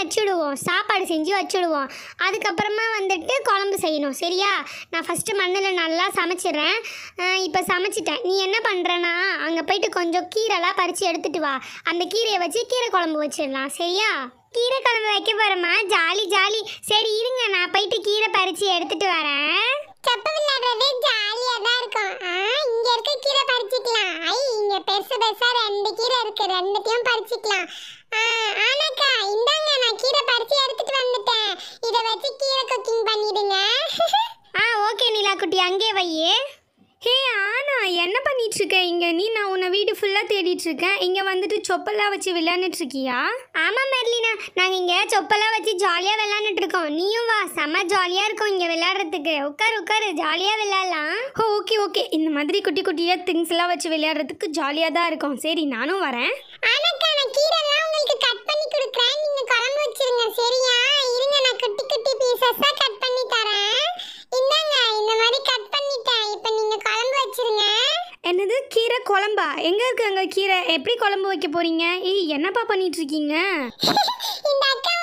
வச்சுடுவோம் சாப்பாடு செஞ்சு வச்சுடுவோம் அதுக்கப்புறமா வந்துட்டு குழம்பு செய்யணும் சரியா நான் ஃபஸ்ட்டு மண்ணில் நல்லா சமைச்சிடுறேன் இப்போ சமைச்சிட்டேன் நீ என்ன பண்ணுறனா அங்கே போயிட்டு கொஞ்சம் கீரைலாம் பறித்து எடுத்துகிட்டு வா அந்த கீரையை வச்சு கீரை குழம்பு வச்சிடலாம் சரியா கீரை குழம்பு வைக்க போகிறோமா ஜாலி ஜாலி சரி இருங்க நான் போயிட்டு கீரை பறித்து எடுத்துகிட்டு வரேன் செப்பு இங்கே இருக்க கீரை பறிச்சுக்கலாம் ஐ இங்கே பெருசு பெருசாக ரெண்டு கீரை இருக்கு ரெண்டுத்தையும் பறிச்சுக்கலாம் பண்ணிகிட்ருக்க இங்கே நீ நான் உன்னை வீடு ஃபுல்லாக தேடிட்டுருக்கேன் இங்கே வந்துட்டு சொப்பெல்லாம் வச்சு விளையாண்டுட்ருக்கியா ஆமாம் மெர்லினா நாங்கள் இங்கே சொப்பெல்லாம் வச்சு ஜாலியாக விளாண்டுட்ருக்கோம் நீயும் வா செம்ம ஜாலியாக இருக்கும் இங்கே விளாட்றதுக்கு உட்காரு உட்காரு ஜாலியாக விளாட்லாம் ஓ ஓகே ஓகே இந்த மாதிரி குட்டி குட்டியாக திங்ஸ்லாம் வச்சு விளையாடுறதுக்கு ஜாலியாக தான் இருக்கும் சரி நானும் வரேன் இருக்குங்க கீரை எப்படி குழம்பு வைக்க போறீங்க ஏய் என்னப்பா பண்ணிட்டு இருக்கீங்க இந்த அக்கா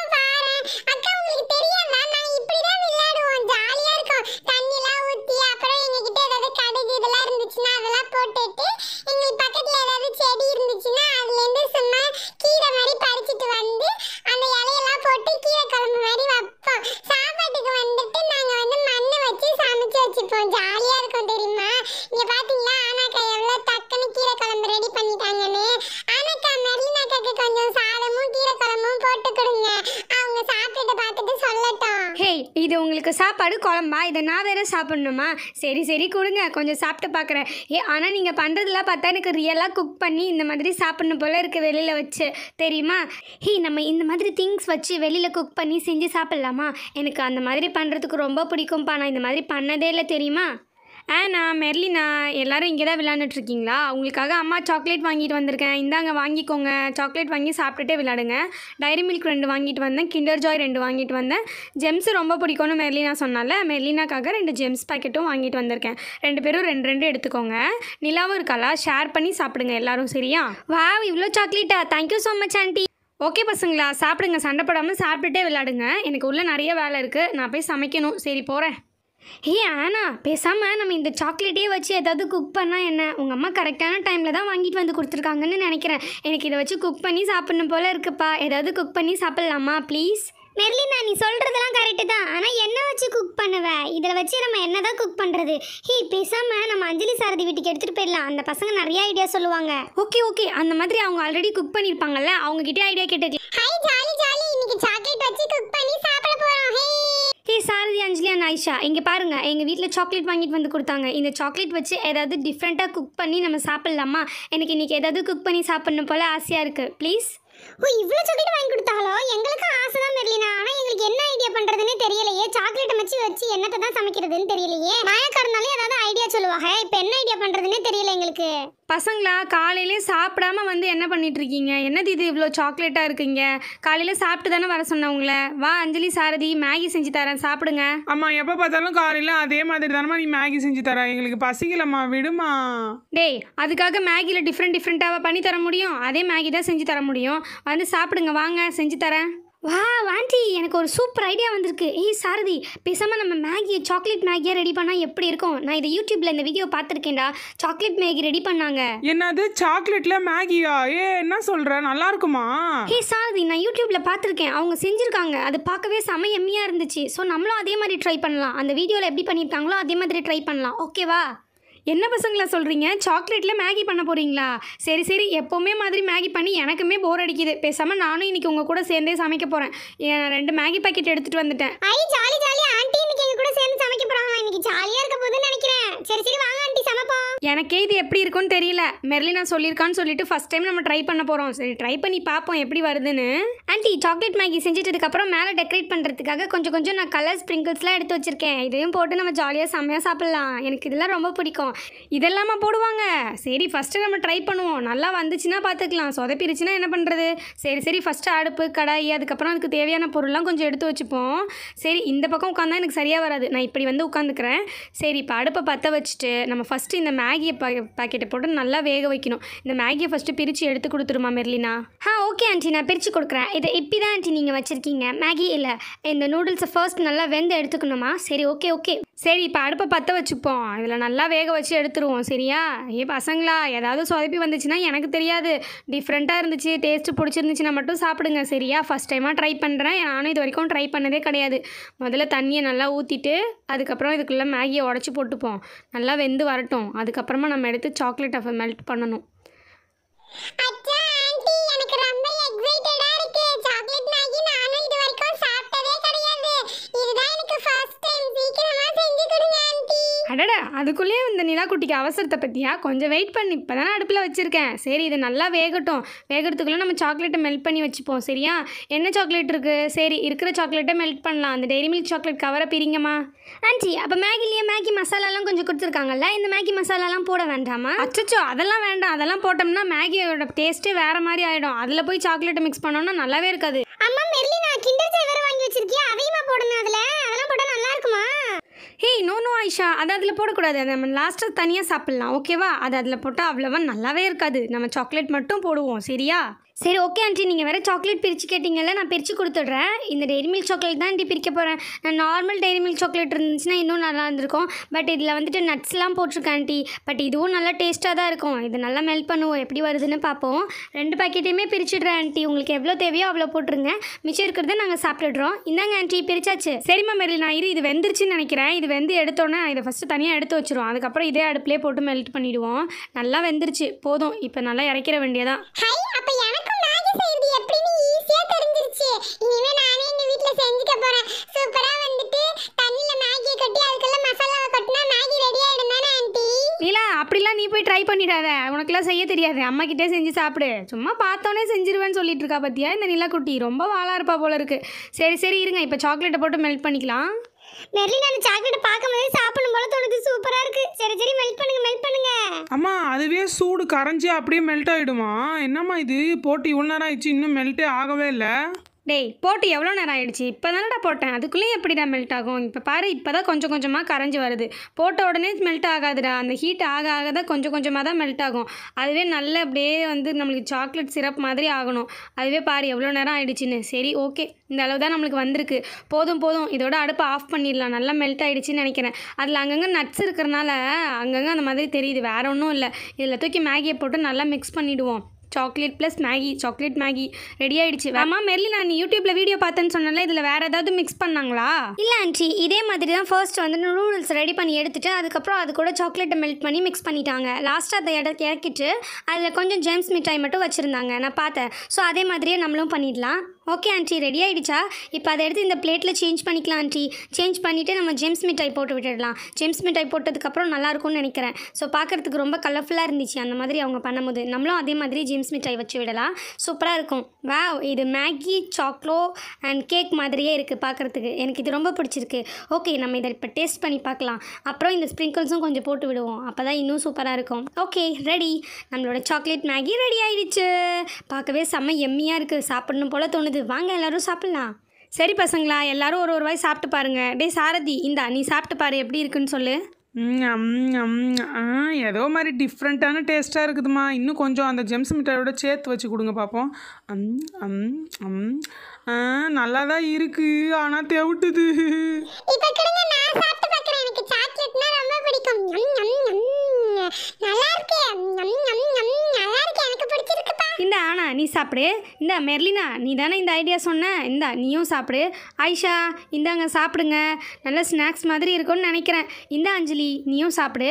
உங்களுக்கு சாப்பாடு குழம்பா இதை நான் வேறு சாப்பிட்ணுமா சரி சரி கொடுங்க கொஞ்சம் சாப்பிட்டு பார்க்குறேன் ஏ ஆனால் நீங்கள் பண்ணுறதுலாம் பார்த்தா எனக்கு ரியலாக குக் பண்ணி இந்த மாதிரி சாப்பிட்ணும் போல் இருக்குது வெளியில் வச்சு தெரியுமா ஹே நம்ம இந்த மாதிரி திங்ஸ் வச்சு வெளியில் குக் பண்ணி செஞ்சு சாப்பிட்லாமா எனக்கு அந்த மாதிரி பண்ணுறதுக்கு ரொம்ப பிடிக்கும்ப்பா நான் இந்த மாதிரி பண்ணதே இல்லை தெரியுமா ஆனா மெர்லினா எல்லாரும் இங்கே தான் விளையாண்டுட்ருக்கீங்களா உங்களுக்காக அம்மா சாக்லேட் வாங்கிட்டு வந்திருக்கேன் இந்தாங்க வாங்கிக்கோங்க சாக்லேட் வாங்கி சாப்பிட்டுட்டே விளையாடுங்க டைரி மில்க் ரெண்டு வாங்கிட்டு வந்தேன் கிண்டர் ஜாய் ரெண்டு வாங்கிட்டு வந்தேன் ஜெம்ஸ் ரொம்ப பிடிக்கும்னு மெர்லினா சொன்னால மெர்லினாக்காக ரெண்டு ஜெம்ஸ் பாக்கெட்டும் வாங்கிட்டு வந்திருக்கேன் ரெண்டு பேரும் ரெண்டு ரெண்டு எடுத்துக்கோங்க நிலாவும் இருக்காளா ஷேர் பண்ணி சாப்பிடுங்க எல்லாரும் சரியா வா இவ்வளோ சாக்லேட்டா thank you so much aunty okay பசங்களா சாப்பிடுங்க சண்டை போடாமல் சாப்பிட்டுட்டே விளையாடுங்க எனக்கு உள்ளே நிறைய வேலை இருக்குது நான் போய் சமைக்கணும் சரி போகிறேன் ஹே ஆனா பேசாமல் நம்ம இந்த சாக்லேட்டே வச்சு ஏதாவது குக் பண்ணால் என்ன உங்கள் அம்மா கரெக்டான டைமில் தான் வாங்கிட்டு வந்து கொடுத்துருக்காங்கன்னு நினைக்கிறேன் எனக்கு இதை வச்சு குக் பண்ணி சாப்பிடணும் போல் இருக்குப்பா ஏதாவது குக் பண்ணி சாப்பிட்லாமா ப்ளீஸ் மெர்லினா நீ சொல்கிறதெல்லாம் கரெக்டு தான் ஆனால் என்ன வச்சு குக் பண்ணுவ இதில் வச்சு நம்ம என்ன தான் குக் பண்ணுறது ஹே பேசாமல் நம்ம அஞ்சலி சாரதி வீட்டுக்கு எடுத்துகிட்டு போயிடலாம் அந்த பசங்க நிறைய ஐடியா சொல்லுவாங்க ஓகே ஓகே அந்த மாதிரி அவங்க ஆல்ரெடி குக் பண்ணியிருப்பாங்கல்ல கிட்டே ஐடியா கேட்டுக்கலாம் அஞ்சலி அண்ட் ஆயிஷா இங்கே பாருங்கள் எங்கள் வீட்டில் சாக்லேட் வாங்கிட்டு வந்து கொடுத்தாங்க இந்த சாக்லேட் வச்சு ஏதாவது டிஃப்ரெண்ட்டாக குக் பண்ணி நம்ம சாப்பிட்லாமா எனக்கு இன்னைக்கு ஏதாவது குக் பண்ணி சாப்பிட்ணும் போல் ஆசையாக இருக்குது ப்ளீஸ் ஓ இவ்வளோ சாக்லேட் வாங்கி கொடுத்தாலோ எங்களுக்கு ஆசை தான் மெர்லினா ஆனால் எங்களுக்கு என்ன ஐடியா பண்ணுறதுன்னு தெரியலையே சாக்லேட்டை வச்சு வச்சு என்னத்தை தான் சமைக்கிறதுன்னு தெரியல பசங்களா காலையிலே சாப்பிடாம வந்து என்ன பண்ணிகிட்ருக்கீங்க என்னது இது இவ்வளோ சாக்லேட்டாக இருக்குங்க காலையில் சாப்பிட்டு தானே வர சொன்னவங்கள வா அஞ்சலி சாரதி மேகி செஞ்சு தரேன் சாப்பிடுங்க அம்மா எப்போ பார்த்தாலும் காலையில் அதே மாதிரி தானம்மா நீ மேகி செஞ்சு தர எங்களுக்கு பசிக்கலம்மா விடுமா டேய் அதுக்காக மேகியில் டிஃப்ரெண்ட் டிஃப்ரெண்ட்டாக பண்ணி தர முடியும் அதே மேகி தான் செஞ்சு தர முடியும் வந்து சாப்பிடுங்க வாங்க செஞ்சு தரேன் வா வாண்டி எனக்கு ஒரு சூப்பர் ஐடியா வந்திருக்கு ஏய் சாரதி பேசாமல் நம்ம மேகியை சாக்லேட் மேகியாக ரெடி பண்ணால் எப்படி இருக்கும் நான் இதை யூடியூப்பில் இந்த வீடியோ பார்த்துருக்கேன்டா சாக்லேட் மேகி ரெடி பண்ணாங்க என்னது சாக்லேட்டில் மேகியா ஏ என்ன சொல்கிற நல்லா இருக்குமா ஏய் சாரதி நான் யூடியூப்பில் பார்த்துருக்கேன் அவங்க செஞ்சுருக்காங்க அது பார்க்கவே செம எம்மியாக இருந்துச்சு ஸோ நம்மளும் அதே மாதிரி ட்ரை பண்ணலாம் அந்த வீடியோவில் எப்படி பண்ணியிருக்காங்களோ அதே மாதிரி ட்ரை பண்ணலாம் ஓகேவா என்ன பசங்களா சொல்கிறீங்க சாக்லேட்டில் மேகி பண்ண போகிறீங்களா சரி சரி எப்போவுமே மாதிரி மேகி பண்ணி எனக்குமே போர் அடிக்குது பேசாமல் நானும் இன்றைக்கி உங்கள் கூட சேர்ந்தே சமைக்க போகிறேன் நான் ரெண்டு மேகி பாக்கெட் எடுத்துகிட்டு வந்துட்டேன் ஐ ஜாலி ஜாலி ஆண்டி இன்னைக்கு எங்கள் கூட சேர்ந்து சமைக்க போகிறாங்க இன்னைக்கு ஜாலியாக இருக்க போதுன்னு நினைக்கிறேன் சரி சரி வாங்க ஆண்டி சமைப்போம் எனக்கே இது எப்படி இருக்கும்னு தெரியல மெர்லினா சொல்லியிருக்கான்னு சொல்லிட்டு ஃபஸ்ட் டைம் நம்ம ட்ரை பண்ண போகிறோம் சரி ட்ரை பண்ணி பார்ப்போம் எப்படி வருதுன்னு ஆண்டி சாக்லேட் மேகி செஞ்சுட்டதுக்கப்புறம் மேலே டெக்கரேட் பண்ணுறதுக்காக கொஞ்சம் கொஞ்சம் நான் கலர் ஸ்ப்ரிங்கிள்ஸ்லாம் எடுத்து வச்சுருக்கேன் இதையும் போட்டு நம்ம ஜாலியாக செம்மையாக சாப்பிட்லாம் எனக்கு இதெல்லாம் ரொம்ப பிடிக்கும் இதெல்லாமா போடுவாங்க சரி ஃபஸ்ட்டு நம்ம ட்ரை பண்ணுவோம் நல்லா வந்துச்சுன்னா பார்த்துக்கலாம் சொதப்பிருச்சுன்னா என்ன பண்ணுறது சரி சரி ஃபஸ்ட்டு அடுப்பு கடாயி அதுக்கப்புறம் அதுக்கு தேவையான பொருள்லாம் கொஞ்சம் எடுத்து வச்சுப்போம் சரி இந்த பக்கம் உட்காந்தா எனக்கு சரியாக வராது நான் இப்படி வந்து உட்காந்துக்கிறேன் சரி இப்போ அடுப்பை பற்ற வச்சுட்டு நம்ம ஃபஸ்ட்டு இந்த மே மேகியை பே பாக்கெட்டை போட்டு நல்லா வேக வைக்கணும் இந்த மேகியை ஃபஸ்ட்டு பிரித்து எடுத்து கொடுத்துருமா மெர்லினா ஆ ஓகே ஆண்டி நான் பிரித்து கொடுக்குறேன் இதை இப்படி தான் ஆண்டி நீங்கள் வச்சுருக்கீங்க மேகி இல்லை இந்த நூடுல்ஸை ஃபர்ஸ்ட் நல்லா வெந்து எடுத்துக்கணுமா சரி ஓகே ஓகே சரி இப்போ அடுப்பை பற்ற வச்சுப்போம் இதில் நல்லா வேக வச்சு எடுத்துருவோம் சரியா ஏ பசங்களா ஏதாவது சொதப்பி வந்துச்சுன்னா எனக்கு தெரியாது டிஃப்ரெண்ட்டாக இருந்துச்சு டேஸ்ட்டு பிடிச்சிருந்துச்சுன்னா மட்டும் சாப்பிடுங்க சரியா ஃபஸ்ட் டைமாக ட்ரை பண்ணுறேன் நானும் இது வரைக்கும் ட்ரை பண்ணதே கிடையாது முதல்ல தண்ணியை நல்லா ஊற்றிட்டு அதுக்கப்புறம் இதுக்குள்ளே மேகியை உடச்சி போட்டுப்போம் நல்லா வெந்து வரட்டும் அதுக்கப்புறமா நம்ம எடுத்து சாக்லேட் அஃபை மெல்ட் பண்ணணும் எனக்கு ரொம்ப எக்ஸைட்டடா அதுக்குள்ளேயே இந்த நிலாக்குட்டிக்கு அவசரத்தை பற்றியா கொஞ்சம் வெயிட் பண்ணி இப்போ தானே அடுப்பில் வச்சுருக்கேன் சரி இது நல்லா வேகட்டும் வேகிறதுக்குள்ளே நம்ம சாக்லேட்டை மெல்ட் பண்ணி வச்சுப்போம் சரியா என்ன சாக்லேட் இருக்குது சரி இருக்கிற சாக்லேட்டை மெல்ட் பண்ணலாம் அந்த டெய்ரி மில்க் சாக்லேட் கவரை பிரிங்கம்மா ஆன்ச்சி அப்போ மேகிலேயே மேகி மசாலாலாம் கொஞ்சம் கொடுத்துருக்காங்கல்ல இந்த மேகி மசாலாலாம் போட வேண்டாமா அச்சோ அதெல்லாம் வேண்டாம் அதெல்லாம் போட்டோம்னா மேகியோட டேஸ்ட்டே வேறு மாதிரி ஆகிடும் அதில் போய் சாக்லேட்டை மிக்ஸ் பண்ணோம்னா நல்லாவே இருக்காது அம்மா நான் கிண்டர் சேவரை வாங்கி வச்சிருக்கியா அதையுமா போடணும் அதில் ஹே நோ நோ ஐஷா அதை அதில் போடக்கூடாது அதை நம்ம லாஸ்ட்டாக தனியாக சாப்பிட்லாம் ஓகேவா அது அதில் போட்டால் அவ்வளோவா நல்லாவே இருக்காது நம்ம சாக்லேட் மட்டும் போடுவோம் சரியா சரி ஓகே ஆண்டி நீங்கள் வேறு சாக்லேட் பிரித்து கேட்டிங்கல்ல நான் பிரித்து கொடுத்துட்றேன் இந்த டெய்ரி மில்க் சாக்லேட் தான் ஆண்டி பிரிக்க போகிறேன் நான் நார்மல் டெய்ரி மில்க் சாக்லேட் இருந்துச்சுன்னா இன்னும் நல்லா இருந்திருக்கும் பட் இதில் வந்துட்டு நட்ஸ்லாம் போட்டிருக்கேன் ஆண்டி பட் இதுவும் நல்லா டேஸ்ட்டாக தான் இருக்கும் இது நல்லா மெல்ட் பண்ணுவோம் எப்படி வருதுன்னு பார்ப்போம் ரெண்டு பாக்கெட்டையுமே பிரிச்சுடுறேன் ஆண்டி உங்களுக்கு எவ்வளோ தேவையோ அவ்வளோ போட்டுருங்க மிச்சம் இருக்கிறத நாங்கள் சாப்பிட்டுடுறோம் இந்தாங்க ஆண்டி பிரிச்சாச்சு சரிம்மா மெரில் நான் இரு இது வெந்துருச்சுன்னு நினைக்கிறேன் இது வெந்து எடுத்தோன்னே இதை ஃபஸ்ட்டு தனியாக எடுத்து வச்சுருவோம் அதுக்கப்புறம் இதே அடுப்பிலே போட்டு மெல்ட் பண்ணிவிடுவோம் நல்லா வெந்துருச்சு போதும் இப்போ நல்லா இறக்கிற வேண்டியதான் நீலா அப்படிலாம் நீ போய் ட்ரை பண்ணிடாத உனக்குலாம் செய்ய தெரியாது அம்மா கிட்டே செஞ்சு சாப்பிடு சும்மா பார்த்தோன்னே செஞ்சிருவேன்னு சொல்லிட்டு இருக்கா பத்தியா இந்த நிலக்குட்டி ரொம்ப வாழா இருப்பா போல இருக்கு சரி சரி இருங்க இப்போ சாக்லேட்டை போட்டு மெல்ட் பண்ணிக்கலாம் மெர்லின் அந்த சாக்லேட் பார்க்கும்போது சாப்பிடும் போல தோணுது சூப்பரா இருக்கு சரி சரி மெல்ட் பண்ணுங்க மெல்ட் பண்ணுங்க அம்மா அதுவே சூடு கரைஞ்சி அப்படியே மெல்ட் ஆயிடுமா என்னம்மா இது போட்டு இவ்வளோ நேரம் ஆயிடுச்சு இன்னும் மெல்ட்டே ஆகவே இல்லை டேய் போட்டு எவ்வளோ நேரம் ஆயிடுச்சு இப்போ தானடா போட்டேன் அதுக்குள்ளேயும் எப்படிடா மெல்ட் ஆகும் இப்போ பாரு இப்போ தான் கொஞ்சம் கொஞ்சமாக கரைஞ்சி வருது போட்ட உடனே மெல்ட் ஆகாதுடா அந்த ஹீட் ஆக ஆக தான் கொஞ்சம் கொஞ்சமாக தான் மெல்ட் ஆகும் அதுவே நல்ல அப்படியே வந்து நம்மளுக்கு சாக்லேட் சிரப் மாதிரி ஆகணும் அதுவே பாரு எவ்வளோ நேரம் ஆயிடுச்சுன்னு சரி ஓகே இந்த அளவு தான் நம்மளுக்கு வந்திருக்கு போதும் போதும் இதோட அடுப்பை ஆஃப் பண்ணிடலாம் நல்லா மெல்ட் ஆகிடுச்சின்னு நினைக்கிறேன் அதில் அங்கங்கே நட்ஸ் இருக்கிறனால அங்கங்கே அந்த மாதிரி தெரியுது வேறு ஒன்றும் இல்லை இதில் தூக்கி மேகியை போட்டு நல்லா மிக்ஸ் பண்ணிவிடுவோம் chocolate plus Maggi chocolate Maggi ready ஆயிடுச்சு ஆமா மெர்லி நான் யூடியூப்ல வீடியோ பார்த்தேன்னு சொன்னால இதுல வேற ஏதாவது மிக்ஸ் பண்ணாங்களா இல்ல ஆன்ட்டி இதே மாதிரி தான் ஃபர்ஸ்ட் வந்து நூடுல்ஸ் ரெடி பண்ணி எடுத்துட்டு அதுக்கப்புறம் அது கூட சாக்லேட்டை மெல்ட் பண்ணி மிக்ஸ் பண்ணிட்டாங்க லாஸ்ட்டாக அதை இட இறக்கிட்டு அதில் கொஞ்சம் ஜேம்ஸ் மிட்டாய் மட்டும் வச்சுருந்தாங்க நான் பார்த்தேன் ஸோ அதே மாதிரியே நம்மளும் பண்ணிடலாம் ஓகே ஆண்டி ரெடி ஆகிடுச்சா இப்போ அதை எடுத்து இந்த பிளேட்டில் சேஞ்ச் பண்ணிக்கலாம் ஆண்டி சேஞ்ச் பண்ணிவிட்டு நம்ம ஜெம்ஸ் மிட்டாய் போட்டு விட்டுடலாம் ஜெம்ஸ் மிட்டாய் போட்டதுக்கப்புறம் நல்லாயிருக்கும்னு நினைக்கிறேன் ஸோ பார்க்குறதுக்கு ரொம்ப கலர்ஃபுல்லாக இருந்துச்சு அந்த மாதிரி அவங்க பண்ணும்போது நம்மளும் அதே மாதிரி ஜெம்ஸ் மிட்டாய் வச்சு விடலாம் சூப்பராக இருக்கும் வா இது மேகி சாக்லோ அண்ட் கேக் மாதிரியே இருக்குது பார்க்குறதுக்கு எனக்கு இது ரொம்ப பிடிச்சிருக்கு ஓகே நம்ம இதை இப்போ டேஸ்ட் பண்ணி பார்க்கலாம் அப்புறம் இந்த ஸ்ப்ரிங்கிள்ஸும் கொஞ்சம் போட்டு விடுவோம் அப்போ தான் இன்னும் சூப்பராக இருக்கும் ஓகே ரெடி நம்மளோட சாக்லேட் மேகி ரெடி ஆகிடுச்சு பார்க்கவே செம்ம எம்மியாக இருக்குது சாப்பிடணும் போல் தோணுது ஆகுது வாங்க எல்லோரும் சாப்பிட்லாம் சரி பசங்களா எல்லாரும் ஒரு ஒரு வாய் சாப்பிட்டு பாருங்க டே சாரதி இந்தா நீ சாப்பிட்டு பாரு எப்படி இருக்குன்னு சொல்லு ஏதோ மாதிரி டிஃப்ரெண்ட்டான டேஸ்ட்டாக இருக்குதுமா இன்னும் கொஞ்சம் அந்த ஜெம்ஸ் மிட்டாயோட சேர்த்து வச்சு கொடுங்க பார்ப்போம் நல்லா தான் இருக்குது ஆனால் தேவிட்டுது ஆனா நீ சாப்பிடு இந்த மெர்லினா நீ தானே இந்த ஐடியா சொன்ன இந்தா நீயும் சாப்பிடு ஆயிஷா இந்தாங்க சாப்பிடுங்க நல்ல ஸ்நாக்ஸ் மாதிரி இருக்கும்னு நினைக்கிறேன் இந்த அஞ்சலி நீயும் சாப்பிடு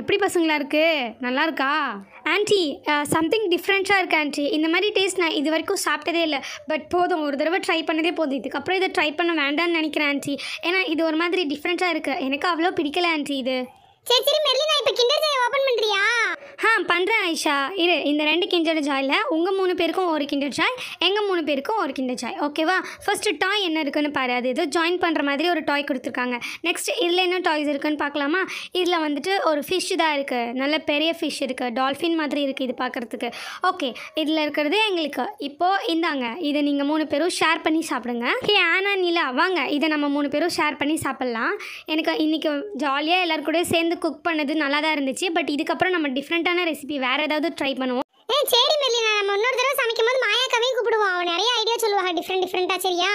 எப்படி பசங்களா இருக்குது நல்லா இருக்கா சம்திங் டிஃப்ரெண்ட்டாக இருக்கு ஆன்ட்டி இந்த மாதிரி டேஸ்ட் நான் இது வரைக்கும் சாப்பிட்டதே இல்லை பட் போதும் ஒரு தடவை ட்ரை பண்ணதே போதும் இதுக்கப்புறம் இதை ட்ரை பண்ண வேண்டாம்னு நினைக்கிறேன் ஆன்ட்டி ஏன்னா இது ஒரு மாதிரி டிஃப்ரெண்ட்டாக இருக்குது எனக்கு அவ்வளோ பிடிக்கல ஆன்ட்டி இது சரி சரி மெர்லினா இப்போ கிண்டர் ஜாய் ஓப்பன் நான் பண்ணுறேன் ஐஷா இரு இந்த ரெண்டு கிண்டர் ஜாயில் உங்கள் மூணு பேருக்கும் ஒரு கிண்டர் ஜாய் எங்கள் மூணு பேருக்கும் ஒரு கிண்டர் ஜாய் ஓகேவா ஃபஸ்ட்டு டாய் என்ன இருக்குன்னு பாரு அது இது ஜாயின் பண்ணுற மாதிரி ஒரு டாய் கொடுத்துருக்காங்க நெக்ஸ்ட் இதில் என்ன டாய்ஸ் இருக்குன்னு பார்க்கலாமா இதில் வந்துட்டு ஒரு ஃபிஷ் தான் இருக்குது நல்ல பெரிய ஃபிஷ் இருக்குது டால்ஃபின் மாதிரி இருக்குது இது பார்க்குறதுக்கு ஓகே இதில் இருக்கிறது எங்களுக்கு இப்போது இந்தாங்க இதை நீங்கள் மூணு பேரும் ஷேர் பண்ணி சாப்பிடுங்க ஹே ஆனா நிலா வாங்க இதை நம்ம மூணு பேரும் ஷேர் பண்ணி சாப்பிட்லாம் எனக்கு இன்றைக்கி ஜாலியாக எல்லாருக்கூடயும் சேர்ந்து குக் பண்ணது நல்லா தான் இருந்துச்சு பட் இதுக்கப்புறம் நம்ம டிஃப்ரெண்ட்டான ரெசிபி ரெசிபி வேறு ஏதாவது ட்ரை பண்ணுவோம் ஏ சரி மெல்லி நம்ம இன்னொரு தடவை சமைக்கும் போது மாயாக்காவையும் கூப்பிடுவோம் அவன் நிறைய ஐடியா சொல்லுவாங்க டிஃப்ரெண்ட் டிஃப்ரெண்ட்டாக சரியா